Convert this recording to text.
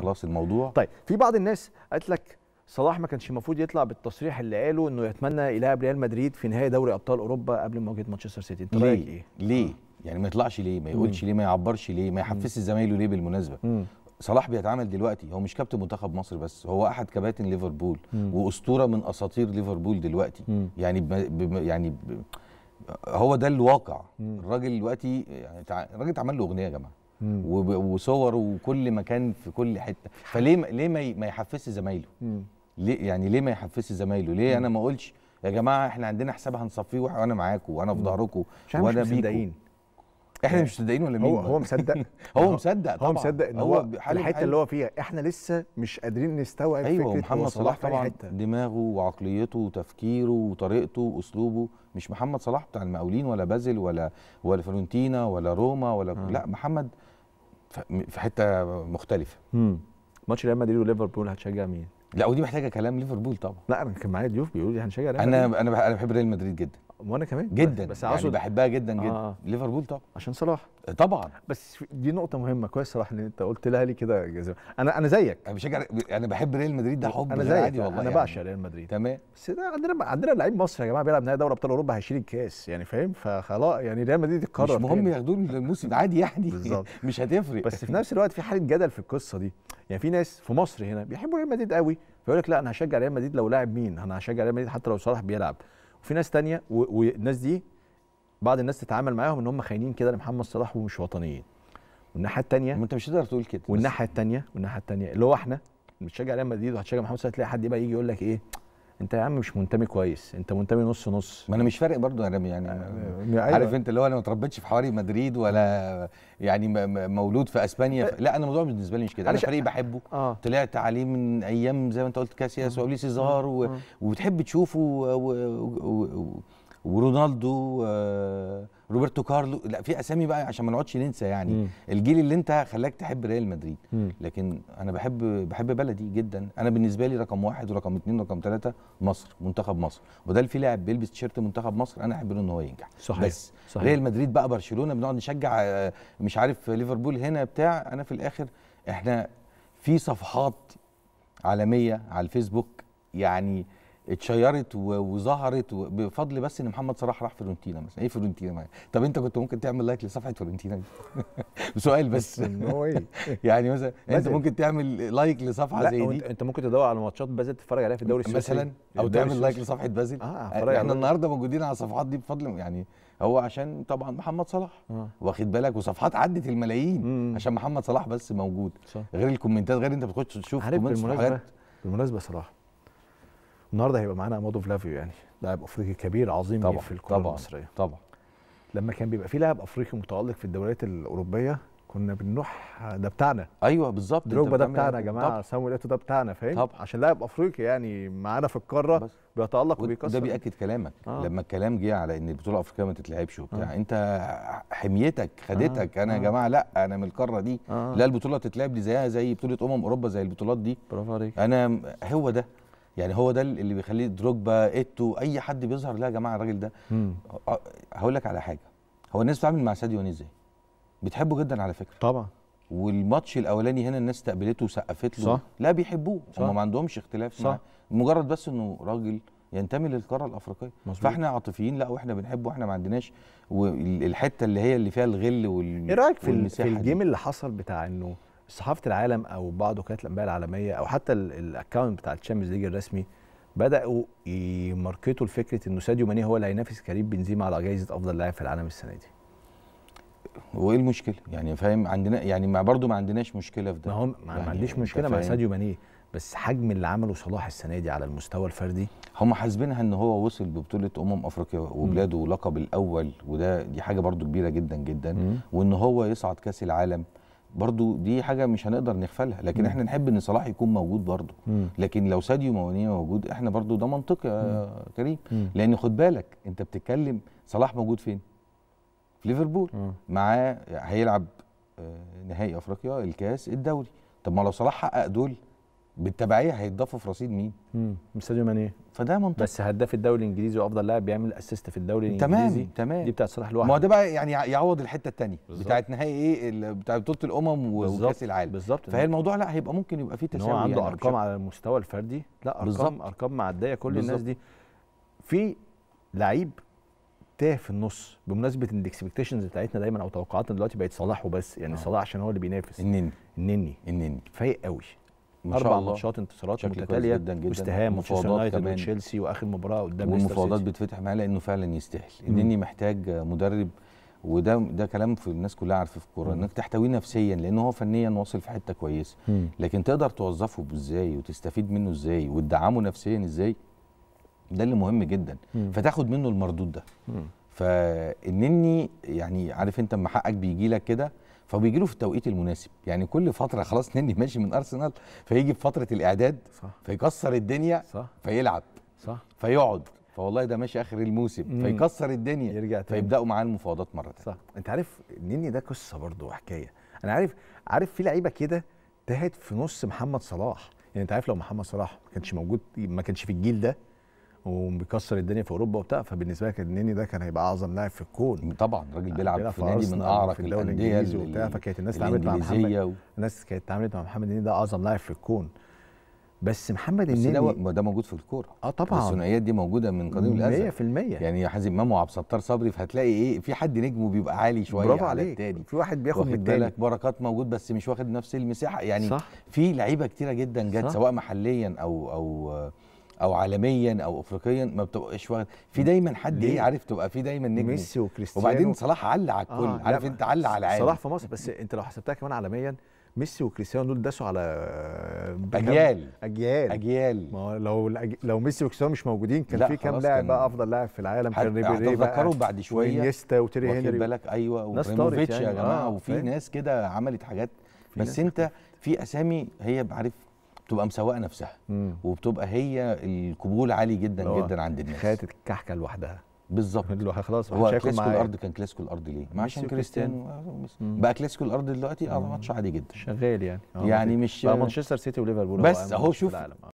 خلاص الموضوع طيب في بعض الناس قالت لك صلاح ما كانش المفروض يطلع بالتصريح اللي قاله انه يتمنى يلعب ريال مدريد في نهائي دوري ابطال اوروبا قبل مواجهه مانشستر سيتي انت رايك ايه ليه آه. يعني ما يطلعش ليه ما يقولش ليه ما يعبرش ليه ما يحفزش زمايله ليه بالمناسبه مم. صلاح بيتعامل دلوقتي هو مش كابتن منتخب مصر بس هو احد كباتن ليفربول واسطوره من اساطير ليفربول دلوقتي مم. يعني بم يعني ب هو ده الواقع الراجل دلوقتي يعني الراجل اتعمل له اغنيه يا جماعه وصور وكل مكان في كل حته فليه ليه ما يحفزش زمايله ليه يعني ليه ما يحفزش زمايله ليه انا ما اقولش يا جماعه احنا عندنا حساب هنصفيه وانا معاكم وانا في ظهركم وانا مش مصدقين احنا آه. مش مصدقين ولا مين هو هو مصدق هو مصدق طبعا هو مصدق ان هو الحته اللي هو فيها احنا لسه مش قادرين نستوعب أيوة فكره محمد صلاح طبعا حتة. دماغه وعقليته وتفكيره وطريقته واسلوبه مش محمد صلاح بتاع المقاولين ولا بازل ولا ولا فلورنتينا ولا روما ولا لا محمد في حته مختلفه امم ماتش ريال مدريد وليفربول هتشجع مين؟ لا ودي محتاجه كلام ليفربول طبعا لا انا كان معايا ضيوف بيقولوا لي هنشجع ريال مدريد انا انا انا بحب ريال مدريد جدا وانا كمان جدا بس يعني عصد. بحبها جدا جدا آه. ليفربول طبعا عشان صلاح طبعا بس دي نقطه مهمه كويس صلاح ان انت قلت لها لي كده انا انا زيك انا بشجع انا يعني بحب ريال مدريد ده حب انا زيك عادي والله انا يعني. بعشق ريال مدريد تمام بس ده عندنا عندنا لعيب مصري يا جماعه بيلعب نهائي دوري ابطال اوروبا هيشيل الكاس يعني فاهم فخلاص يعني ريال مدريد اتكرر مش مهم ياخدوه الموسم عادي يعني بالظبط مش هتفرق بس في نفس الوقت في حاله جدل في القصه دي يعني في ناس في مصر هنا بيحبوا ريال مدريد قوي فيقول لك لا انا هشجع ريال مدريد لو لاعب مين انا هشجع ريال مدريد حتى لو صلاح بيلعب وفي ناس تانية والناس دي بعض الناس تتعامل معاهم ان هم خاينين كده لمحمد صلاح ومش وطنيين والناحيه الثانيه ما انت مش هتقدر تقول كده والناحيه الثانيه والناحيه الثانيه اللي هو احنا بتشجع ريال مدريد وهتشجع محمد صلاح تلاقي حد يبقى يجي يقول لك ايه انت يا عم مش منتمي كويس انت منتمي نص نص ما انا مش فارق برضو انا يعني آه، أيوة. عارف انت اللي هو انا ما اتربيتش في حواري مدريد ولا يعني مولود في اسبانيا لا انا الموضوع بالنسبه لي مش كده انا فريق بحبه آه. طلعت عليه من ايام زي ما انت قلت كاسياس واوليس سيزار و... وبتحب تشوفه و... و... ورونالدو آه روبرتو كارلو لا في اسامي بقى عشان ما نقعدش ننسى يعني مم. الجيل اللي انت خلاك تحب ريال مدريد مم. لكن انا بحب بحب بلدي جدا انا بالنسبه لي رقم واحد ورقم اثنين ورقم ثلاثه مصر منتخب مصر وده في لاعب بيلبس تيشيرت منتخب مصر انا احب له ان هو ينجح صحيح. بس صحيح. ريال مدريد بقى برشلونه بنقعد نشجع آه، مش عارف ليفربول هنا بتاع انا في الاخر احنا في صفحات عالميه على الفيسبوك يعني اتشيرت وظهرت بفضل بس ان محمد صلاح راح فيورنتينا مثلا ايه فيورنتينا معايا طب انت كنت ممكن تعمل لايك لصفحه دي سؤال بس يعني مثلا انت ممكن تعمل لايك لصفحه زي دي انت ممكن تدور على ماتشات بازل تتفرج عليها في الدوري السويسري مثلا او تعمل لايك لصفحه آه، بازل اه احنا النهارده موجودين على الصفحات دي بفضل يعني هو عشان طبعا محمد صلاح آه. واخد بالك وصفحات عدت الملايين عشان محمد صلاح بس موجود غير الكومنتات غير انت بتخش تشوف كومنتات بالمناسبه بالمناسبه صلاح النهارده هيبقى معانا امادو فلافيو يعني لاعب افريقي كبير عظيم طبعًا في الكره طبعًا المصريه طبعا لما كان بيبقى في لاعب افريقي متالق في الدوريات الاوروبيه كنا بنروح ده بتاعنا ايوه بالظبط ده بتاعنا يا إيه؟ جماعه سامويل ده بتاعنا فاهم طبعا عشان لاعب افريقي يعني معانا في القاره بيتالق وبيكسر ده بياكد كلامك آه. لما الكلام جه على ان البطوله الافريقيه ما تتلعبش وبتاع آه. انت حميتك خدتك آه. انا يا آه. جماعه لا انا من القاره دي آه. لا البطوله تتلعب لي زيها زي بطوله امم اوروبا زي البطولات دي برافو عليك انا هو ده يعني هو ده اللي بيخليه دروجبا ايتو اي حد بيظهر لا يا جماعه الراجل ده هقول لك على حاجه هو الناس بتتعامل مع ساديو ازاي؟ بتحبه جدا على فكره طبعا والماتش الاولاني هنا الناس استقبلته وسقفت له صح. لا بيحبوه هم ما عندهمش اختلاف صح. معاه مجرد بس انه راجل ينتمي للقاره الافريقيه مظبوط. فاحنا عاطفيين لا واحنا بنحبه واحنا ما عندناش والحته اللي هي اللي فيها الغل وال ايه رايك في, في الجيم اللي حصل بتاع انه صحافه العالم او بعض وكالات الانباء العالميه او حتى الاكونت بتاع الشامبيونز ليج الرسمي بداوا يماركتوا لفكره انه ساديو ماني هو اللي هينافس كريم بنزيما على جائزه افضل لاعب في العالم السنه دي وايه المشكله يعني فاهم عندنا يعني ما برضو ما عندناش مشكله في ده ما هو ما يعني عنديش مشكله مع ساديو ماني بس حجم اللي عمله صلاح السنه دي على المستوى الفردي هم حاسبينها ان هو وصل ببطوله امم افريقيا وبلاده ولقب الاول وده دي حاجه برضو كبيره جدا جدا وان هو يصعد كاس العالم برضو دي حاجه مش هنقدر نغفلها لكن م. احنا نحب ان صلاح يكون موجود برضو م. لكن لو ساديو ماني موجود احنا برضو ده منطقي يا كريم م. لان خد بالك انت بتتكلم صلاح موجود فين في ليفربول معاه هيلعب آه، نهائي افريقيا الكاس الدوري طب ما لو صلاح حقق دول بالتبعيه هيتضافوا في رصيد مين؟ امم ساديو ماني فده منطقي بس هداف الدوري الانجليزي وافضل لاعب بيعمل اسيست في الدوري الانجليزي تمام تمام دي بتاعت صلاح لوحده ما هو ده بقى يعني يعوض الحته الثانيه بتاعت نهائي ايه بتاعت بطوله الامم وكاس العالم بالظبط فهي الموضوع لا هيبقى ممكن يبقى فيه تساوي هو عنده يعني ارقام على المستوى الفردي لا ارقام بالزبط. ارقام معديه كل بالزبط. الناس دي في لعيب تاه في النص بمناسبه ان الاكسبكتيشنز بتاعتنا دايما او توقعاتنا دلوقتي بقت صلاح وبس يعني آه. صلاح عشان هو اللي بينافس النني النني النني فايق قوي ما اربع ماتشات انتصارات متتاليه جدا جدا واستهام مانشستر يونايتد تشيلسي واخر مباراه قدام والمفاوضات بتفتح معاه لانه فعلا يستاهل انني محتاج مدرب وده ده كلام في الناس كلها عارفه في الكوره انك تحتويه نفسيا لان هو فنيا واصل في حته كويسه لكن تقدر توظفه ازاي وتستفيد منه ازاي وتدعمه نفسيا ازاي ده اللي مهم جدا مم. فتاخد منه المردود ده مم. فانني يعني عارف انت اما حقك بيجي لك كده فبيجي له في التوقيت المناسب يعني كل فتره خلاص نني ماشي من ارسنال فيجي في فتره الاعداد صح. فيكسر الدنيا صح. فيلعب صح. فيقعد فوالله ده ماشي اخر الموسم مم. فيكسر الدنيا يرجع تاني. فيبداوا معاه المفاوضات مره ثانيه صح انت عارف نني ده قصه برضه وحكايه انا عارف عارف في لعيبه كده تهت في نص محمد صلاح يعني انت عارف لو محمد صلاح ما كانش موجود ما كانش في الجيل ده وبيكسر الدنيا في اوروبا وبتاع فبالنسبه لك النني ده كان هيبقى اعظم لاعب في الكون طبعا الراجل يعني بيلعب في نادي من اعرق الانديه وبتاع فكانت الناس اتعاملت مع محمد و... الناس كانت اتعاملت مع محمد النني ده اعظم لاعب في الكون بس محمد النني بس ده موجود في الكوره اه طبعا الثنائيات دي موجوده من قديم الازل 100% يعني حازم امام وعبد الستار صبري فهتلاقي ايه في حد نجمه بيبقى عالي شويه برافو على التاني في واحد بياخد من التاني بركات موجود بس مش واخد نفس المساحه يعني صح. في لعيبه كتيره جدا جت سواء محليا او او او عالميا او افريقيا ما بتبقاش واخد في دايما حد ايه عارف تبقى في دايما نجم ميسي وكريستيانو وبعدين صلاح علق على الكل آه عارف انت علق على العالم صلاح في مصر بس انت لو حسبتها كمان عالميا ميسي وكريستيانو دول داسوا على اجيال اجيال اجيال ما هو لو الأج... لو ميسي وكريستيانو مش موجودين كان في كام لاعب بقى افضل لاعب في العالم كان ريبيري بقى بعد شويه انيستا وتيري هنري بالك ايوه وبريموفيتش يعني يا آه، جماعه آه وفي ناس كده عملت حاجات بس انت في اسامي هي عارف بتبقى مسوقه نفسها مم. وبتبقى هي القبول عالي جدا أوه. جدا عند الناس خدت الكحكه لوحدها بالظبط اللي خلاص هو كلاسيكو الارض كان كلاسيكو الارض ليه؟ ما عشان كريستيانو بقى كلاسيكو الارض دلوقتي اه ماتش عادي جدا شغال يعني آه، يعني مش بقى مانشستر سيتي وليفربول بس اهو شوف